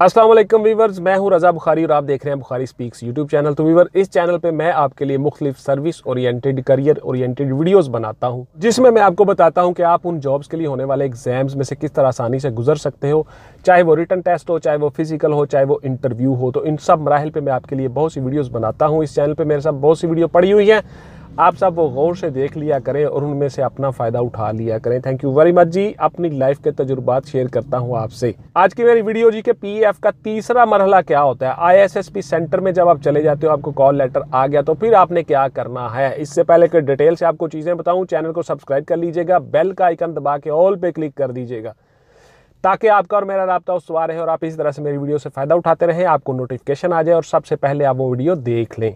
Aslam viewers मैं हूं रज़ा बुखारी और आप देख रहे हैं बुखारी स्पीक्स यूट्यूब चैनल तो वीवर इस चैनल पे मैं आपके लिए मुख्तलिफ service oriented career oriented videos बनाता हूं जिसमें मैं आपको बताता हूं कि आप उन जॉब्स के लिए होने वाले एग्जाम्स में से किस तरह आसानी से गुजर सकते हो चाहे वो रिटर्न टेस्ट हो चाहे वो फिजिकल हो चाहे वो इंटरव्यू हो तो इन सब मराहल पर मैं आपके लिए बहुत सी वीडियोज़ बनाता हूँ इस चैनल पर मेरे साथ बहुत सी वीडियो पड़ी हुई हैं आप सब वो गौर से देख लिया करें और उनमें से अपना फ़ायदा उठा लिया करें थैंक यू वेरी मच जी अपनी लाइफ के तजुर्बात शेयर करता हूँ आपसे आज की मेरी वीडियो जी के पीएफ e का तीसरा मरहला क्या होता है आईएसएसपी सेंटर में जब आप चले जाते हो आपको कॉल लेटर आ गया तो फिर आपने क्या करना है इससे पहले कि डिटेल से आपको चीज़ें बताऊँ चैनल को सब्सक्राइब कर लीजिएगा बेल का आइकन दबा के ऑल पे क्लिक कर दीजिएगा ताकि आपका और मेरा रबता उस रहे और आप इस तरह से मेरी वीडियो से फ़ायदा उठाते रहें आपको नोटिफिकेशन आ जाए और सबसे पहले आप वो वीडियो देख लें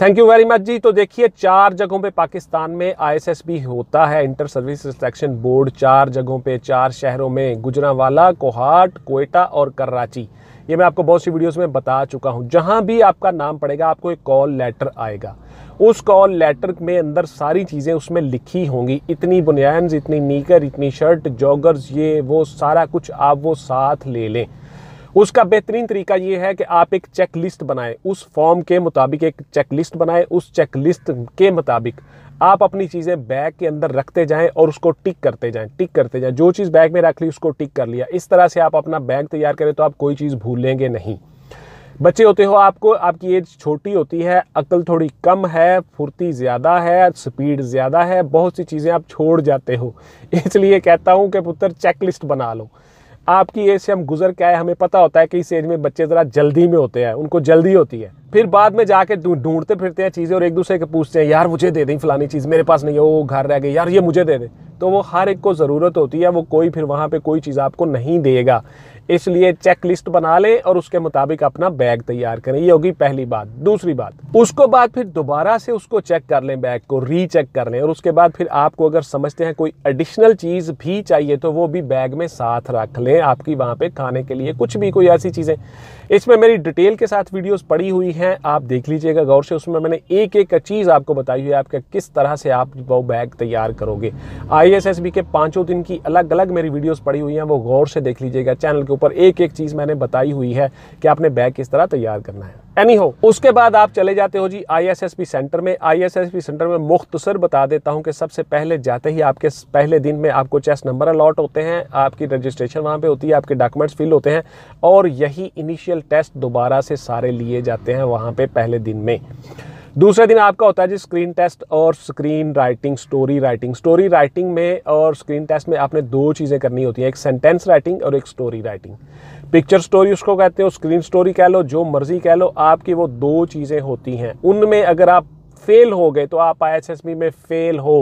थैंक यू वेरी मच जी तो देखिए चार जगहों पे पाकिस्तान में आईएसएसबी होता है इंटर सर्विस सिलेक्शन बोर्ड चार जगहों पे चार शहरों में गुजरावाला कोहाट कोयटा और कराची ये मैं आपको बहुत सी वीडियोस में बता चुका हूँ जहाँ भी आपका नाम पड़ेगा आपको एक कॉल लेटर आएगा उस कॉल लेटर में अंदर सारी चीज़ें उसमें लिखी होंगी इतनी बुनियान इतनी नीकर इतनी शर्ट जॉगर्स ये वो सारा कुछ आप वो साथ ले लें उसका बेहतरीन तरीका ये है कि आप एक चेक लिस्ट बनाएं उस फॉर्म के मुताबिक एक चेक लिस्ट बनाएं उस चेक लिस्ट के मुताबिक आप अपनी चीज़ें बैग के अंदर रखते जाएं और उसको टिक करते जाएं टिक करते जाएं जो चीज़ बैग में रख ली उसको टिक कर लिया इस तरह से आप अपना बैग तैयार करें तो आप कोई चीज़ भूलेंगे नहीं बच्चे होते हो आपको आपकी एज छोटी होती है अकल थोड़ी कम है फुर्ती ज़्यादा है स्पीड ज़्यादा है बहुत सी चीज़ें आप छोड़ जाते हो इसलिए कहता हूँ कि पुत्र चेकलिस्ट बना लो आपकी एज से हम गुजर के आए हमें पता होता है कि इस एज में बच्चे ज़रा जल्दी में होते हैं उनको जल्दी होती है फिर बाद में जाके ढूंढते फिरते हैं चीज़ें और एक दूसरे के पूछते हैं यार मुझे दे दें फलानी चीज़ मेरे पास नहीं है वो घर रह गई यार ये मुझे दे दें तो वो हर एक को ज़रूरत होती है वो कोई फिर वहाँ पे कोई चीज़ आपको नहीं देगा इसलिए चेक लिस्ट बना लें और उसके मुताबिक अपना बैग तैयार करें ये होगी पहली बात दूसरी बात उसको बाद फिर दोबारा से उसको चेक कर लें बैग को रीचेक कर लें और उसके बाद फिर आपको अगर समझते हैं कोई एडिशनल चीज़ भी चाहिए तो वो भी बैग में साथ रख लें आपकी वहाँ पर खाने के लिए कुछ भी कोई ऐसी चीज़ें इसमें मेरी डिटेल के साथ वीडियोज़ पड़ी हुई हैं आप देख लीजिएगा गौर से उसमें मैंने एक एक चीज़ आपको बताई हुई है आपका किस तरह से आप वो बैग तैयार करोगे आई आईएसएसबी के पांचों दिन की अलग अलग मेरी वीडियोस पड़ी हुई हैं वो गौर से देख लीजिएगा चैनल के ऊपर एक एक चीज़ मैंने बताई हुई है कि आपने बैग किस तरह तैयार करना है एनी हो उसके बाद आप चले जाते हो जी आईएसएसपी सेंटर में आईएसएसपी सेंटर में मुख्तसर बता देता हूं कि सबसे पहले जाते ही आपके पहले दिन में आपको चेस नंबर अलॉट होते हैं आपकी रजिस्ट्रेशन वहां पे होती है आपके डॉक्यूमेंट्स फिल होते हैं और यही इनिशियल टेस्ट दोबारा से सारे लिए जाते हैं वहां पे पहले दिन में दूसरे दिन आपका होता है जी स्क्रीन टेस्ट और screen writing story writing story writing में और स्क्रीन टेस्ट में आपने दो चीज़ें करनी होती हैं एक सेंटेंस राइटिंग और एक स्टोरी राइटिंग पिक्चर स्टोरी उसको कहते हो स्क्रीन स्टोरी कह लो जो मर्जी कह लो आपकी वो दो चीज़ें होती हैं उनमें अगर आप फेल हो गए तो आप आई में फेल हो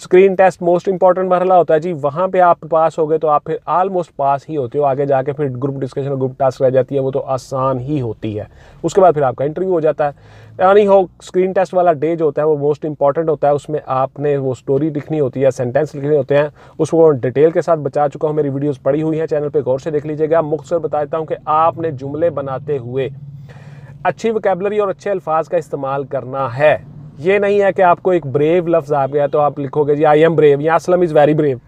स्क्रीन टेस्ट मोस्ट इंपॉर्टेंट मरला होता है जी वहाँ पे आप पास हो गए तो आप फिर आलमोस्ट पास ही होते हो आगे जाके फिर ग्रुप डिस्कशन ग्रुप टास्क रह जाती है वो तो आसान ही होती है उसके बाद फिर आपका इंटरव्यू हो जाता है यानी हो स्क्रीन टेस्ट वाला डे जो होता है वो मोस्ट इंपॉर्टेंट होता है उसमें आपने वो स्टोरी लिखनी होती है सेंटेंस लिखने होते हैं उसको डिटेल के साथ बचा चुका हूँ मेरी वीडियोज़ पड़ी हुई है चैनल पर गौर से देख लीजिएगा मुख्तर बता देता हूँ कि आपने जुमले बनाते हुए अच्छी वकेबलरी और अच्छे अल्फाज का इस्तेमाल करना है ये नहीं है कि आपको एक ब्रेव लफ्ज़ आ गया तो आप लिखोगे जी आई एम ब्रेव या असलम इज़ वेरी ब्रेव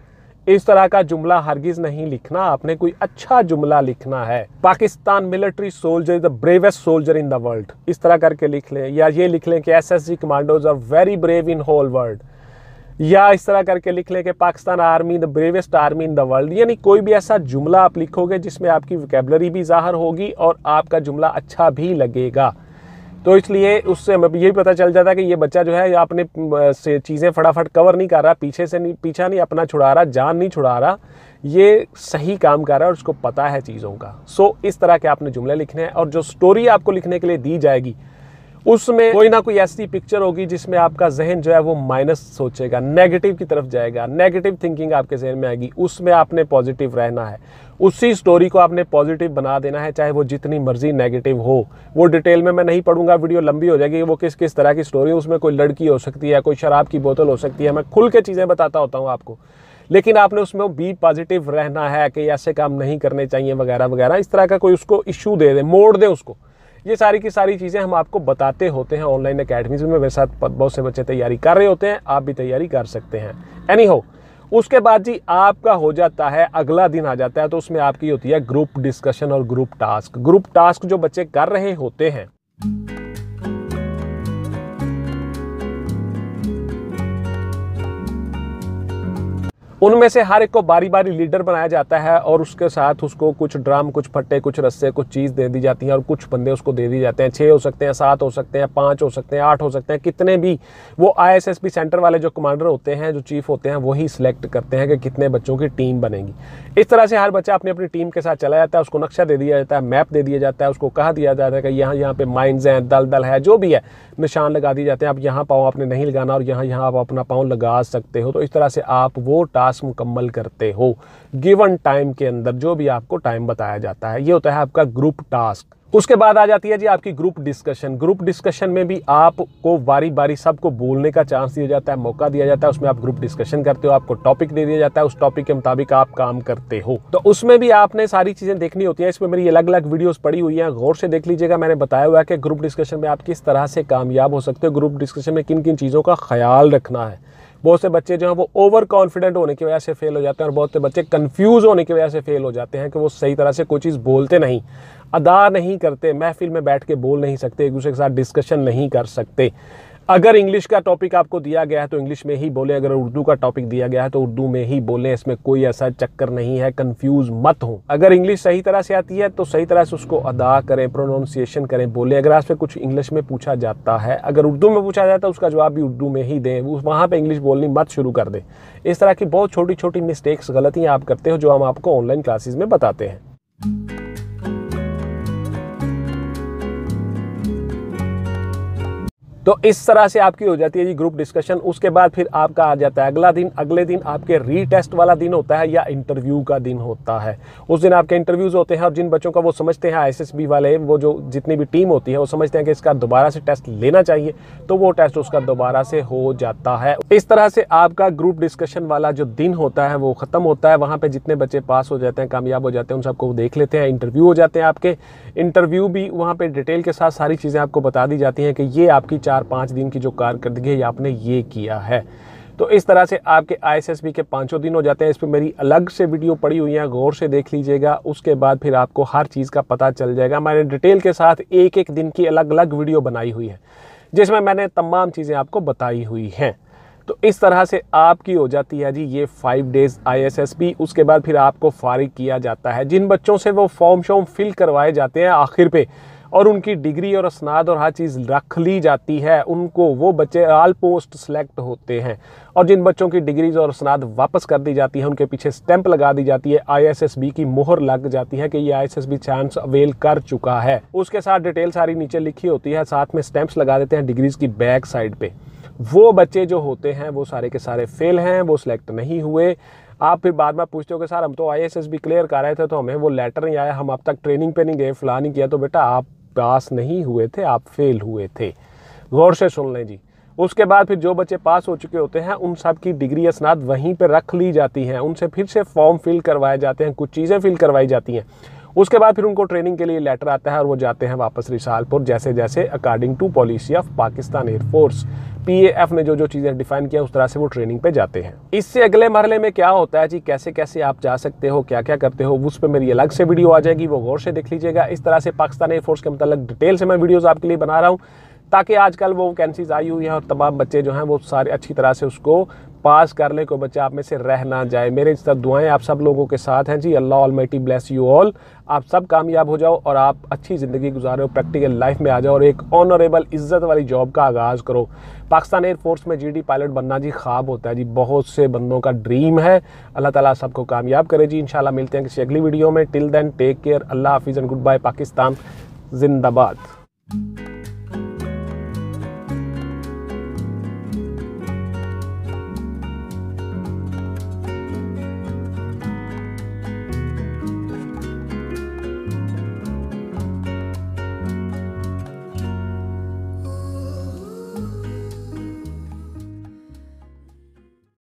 इस तरह का जुमला हरगिज़ नहीं लिखना आपने कोई अच्छा जुमला लिखना है Pakistan military soldier the bravest soldier in the world इस तरह करके लिख लें या ये लिख लें कि S S G commandos are very brave in whole world या इस तरह करके लिख लें कि Pakistan army the bravest army in the world यानी कोई भी ऐसा जुमला आप लिखोगे जिसमें आपकी वकेबलरी भी ज़ाहर होगी और आपका जुमला अच्छा भी लगेगा तो इसलिए उससे ये यही पता चल जाता है कि ये बच्चा जो है अपने चीज़ें फटाफट कवर नहीं कर रहा पीछे से नहीं पीछा नहीं अपना छुड़ा रहा जान नहीं छुड़ा रहा ये सही काम कर रहा है और उसको पता है चीज़ों का सो इस तरह के आपने जुमले लिखने हैं और जो स्टोरी आपको लिखने के लिए दी जाएगी उसमें कोई ना कोई ऐसी पिक्चर होगी जिसमें आपका जहन जो है वो माइनस सोचेगा नेगेटिव की तरफ जाएगा नेगेटिव थिंकिंग आपके जहन में आएगी उसमें आपने पॉजिटिव रहना है उसी स्टोरी को आपने पॉजिटिव बना देना है चाहे वो जितनी मर्जी नेगेटिव हो वो डिटेल में मैं नहीं पढ़ूंगा वीडियो लंबी हो जाएगी वो किस किस तरह की स्टोरी है उसमें कोई लड़की हो सकती है कोई शराब की बोतल हो सकती है मैं खुल के चीज़ें बताता होता हूँ आपको लेकिन आपने उसमें बी पॉजिटिव रहना है कि ऐसे काम नहीं करने चाहिए वगैरह वगैरह इस तरह का कोई उसको इशू दे दे मोड़ दे उसको ये सारी की सारी चीज़ें हम आपको बताते होते हैं ऑनलाइन अकेडमीज में मेरे साथ बहुत से बच्चे तैयारी कर रहे होते हैं आप भी तैयारी कर सकते हैं एनी हो उसके बाद जी आपका हो जाता है अगला दिन आ जाता है तो उसमें आपकी होती है ग्रुप डिस्कशन और ग्रुप टास्क ग्रुप टास्क जो बच्चे कर रहे होते हैं उनमें से हर एक को बारी बारी लीडर बनाया जाता है और उसके साथ उसको कुछ ड्राम कुछ फट्टे कुछ रस्से कुछ चीज़ दे दी जाती है और कुछ बंदे उसको दे दिए जाते हैं छः हो सकते हैं सात हो सकते हैं पाँच हो सकते हैं आठ हो सकते हैं कितने भी वो आईएसएसपी सेंटर वाले जो कमांडर होते हैं जो चीफ होते हैं वही सिलेक्ट करते हैं कि कितने बच्चों की टीम बनेगी इस तरह से हर बच्चा अपनी अपनी टीम के साथ चला जाता है उसको नक्शा दे दिया जाता है मैप दे दिया जाता है उसको कहा दिया जाता है कि यहाँ यहाँ पर माइंस हैं दल दल है जो भी है निशान लगा दिए जाते हैं आप यहाँ पाँव आपने नहीं लगाना और यहाँ यहाँ आप अपना पाँव लगा सकते हो तो इस तरह से आप वो टास्क टास्क मुकम्मल करते हो गिवन टाइम के अंदर जो भी आपको टाइम बताया जाता है ये होता है आपका ग्रुप टास्क उसके बाद आ जाती है जी आपकी ग्रुप डिस्कशन ग्रुप डिस्कशन में भी आपको बारी बारी सबको बोलने का चांस दिया जाता है मौका दिया जाता है उसमें आप ग्रुप डिस्कशन करते हो आपको टॉपिक दे दिया जाता है उस टॉपिक के मुताबिक आप काम करते हो तो उसमें भी आपने सारी चीज़ें देखनी होती है इसमें मेरी अलग अलग वीडियोस पड़ी हुई है गौर से देख लीजिएगा मैंने बताया हुआ है कि ग्रुप डिस्कशन में आप किस तरह से कामयाब हो सकते हो ग्रुप डिस्कशन में किन किन चीज़ों का ख्याल रखना है बहुत से बच्चे जो हैं वो ओवर कॉन्फिडेंट होने की वजह से फेल हो जाते हैं और बहुत से बच्चे कन्फ्यूज़ होने की वजह से फेल हो जाते हैं कि वो सही तरह से कोई चीज़ बोलते नहीं अदा नहीं करते महफिल में बैठ के बोल नहीं सकते एक दूसरे के साथ डिस्कशन नहीं कर सकते अगर इंग्लिश का टॉपिक आपको दिया गया है तो इंग्लिश में ही बोलें अगर उर्दू का टॉपिक दिया गया है तो उर्दू में ही बोलें इसमें कोई ऐसा चक्कर नहीं है कंफ्यूज मत हो अगर इंग्लिश सही तरह से आती है तो सही तरह से उसको अदा करें प्रोनाउंसिएशन करें बोलें अगर आपसे कुछ इंग्लिश में पूछा जाता है अगर उर्दू में पूछा जाता है तो उसका जवाब भी उर्दू में ही दें वहाँ पर इंग्लिश बोलनी मत शुरू कर दें इस तरह की बहुत छोटी छोटी मिस्टेक्स गलतियाँ आप करते हो जो हम आपको ऑनलाइन क्लासेज में बताते हैं तो इस तरह से आपकी हो जाती है जी ग्रुप डिस्कशन उसके बाद फिर आपका आ जाता है अगला दिन अगले दिन आपके रीटेस्ट वाला दिन होता है या इंटरव्यू का दिन होता है उस दिन आपके इंटरव्यूज़ होते हैं और जिन बच्चों का वो समझते हैं बी वाले वो जो जितनी भी टीम होती है वो समझते हैं कि इसका दोबारा से टेस्ट लेना चाहिए तो वो टेस्ट उसका दोबारा से हो जाता है इस तरह से आपका ग्रुप डिस्कशन वाला जो दिन होता है वो ख़त्म होता है वहाँ पर जितने बच्चे पास हो जाते हैं कामयाब हो जाते हैं उन सबको देख लेते हैं इंटरव्यू हो जाते हैं आपके इंटरव्यू भी वहाँ पर डिटेल के साथ सारी चीज़ें आपको बता दी जाती हैं कि ये आपकी चार पाँच दिन की जो कारकर्दगी है आपने ये किया है तो इस तरह से आपके आई के पाँचों दिन हो जाते हैं इस पर मेरी अलग से वीडियो पड़ी हुई है गौर से देख लीजिएगा उसके बाद फिर आपको हर चीज़ का पता चल जाएगा मैंने डिटेल के साथ एक एक दिन की अलग अलग वीडियो बनाई हुई है जिसमें मैंने तमाम चीज़ें आपको बताई हुई हैं तो इस तरह से आपकी हो जाती है जी ये फाइव डेज़ आईएसएसबी उसके बाद फिर आपको फारिग किया जाता है जिन बच्चों से वो फॉर्म शॉर्म फिल करवाए जाते हैं आखिर पे और उनकी डिग्री और असनाद और हर चीज़ रख ली जाती है उनको वो बच्चे आल पोस्ट सेलेक्ट होते हैं और जिन बच्चों की डिग्रीज और असनाद वापस कर दी जाती है उनके पीछे स्टैंप लगा दी जाती है आईएसएसबी की मोहर लग जाती है कि ये आईएसएसबी चांस अवेल कर चुका है उसके साथ डिटेल सारी नीचे लिखी होती है साथ में स्टैंप्स लगा देते हैं डिग्रीज की बैक साइड पर वो बच्चे जो होते हैं वो सारे के सारे फेल हैं वो सिलेक्ट नहीं हुए आप फिर बाद में पूछते हो कि सर हम तो I S S B clear कर रहे थे तो हमें वो लेटर नहीं आया हम अब तक ट्रेनिंग पे नहीं गए फ़िलहाल नहीं किया तो बेटा आप पास नहीं हुए थे आप फेल हुए थे गौर से सुन लें जी उसके बाद फिर जो बच्चे पास हो चुके होते हैं उन सब की डिग्री असनाद वहीं पर रख ली जाती हैं उनसे फिर से फॉर्म फिल करवाए जाते हैं कुछ चीज़ें फिल करवाई जाती हैं उसके बाद फिर उनको ट्रेनिंग के लिए लेटर आता है और वो जाते हैं वापस रिसालपुर जैसे जैसे according to policy of Pakistan air force PAF ने जो जो चीज़ें डिफाइन किया उस तरह से वो ट्रेनिंग पे जाते हैं इससे अगले मरले में क्या होता है जी कैसे कैसे आप जा सकते हो क्या क्या करते हो उस पर मेरी अलग से वीडियो आ जाएगी वो गौर से देख लीजिएगा इस तरह से पाकिस्तान एयरफोर्स के मतलब डिटेल से मैं वीडियोज़ आपके लिए बना रहा हूँ ताकि आजकल वो वैकेंसीज आई हुई हैं और तमाम बच्चे जो हैं वो सारे अच्छी तरह से उसको पास कर ले कोई बच्चा आप में से रह ना जाए मेरे इस तरह दुआएं आप सब लोगों के साथ हैं जी Allah almighty bless you all आप सब कामयाब हो जाओ और आप अच्छी ज़िंदगी गुजारो प्रैक्टिकल लाइफ में आ जाओ और एक ऑनरेबल इज़्ज़त वाली जॉब का आगाज़ करो पाकिस्तान एयरफोर्स में डी पायलट बनना जी ख्वाब होता है जी बहुत से बंदों का ड्रीम है अल्लाह ताला सबको कामयाब करे जी इन मिलते हैं किसी अगली वीडियो में till then take care Allah हाफिज़ एंड गुड बाय पाकिस्तान जिंदाबाद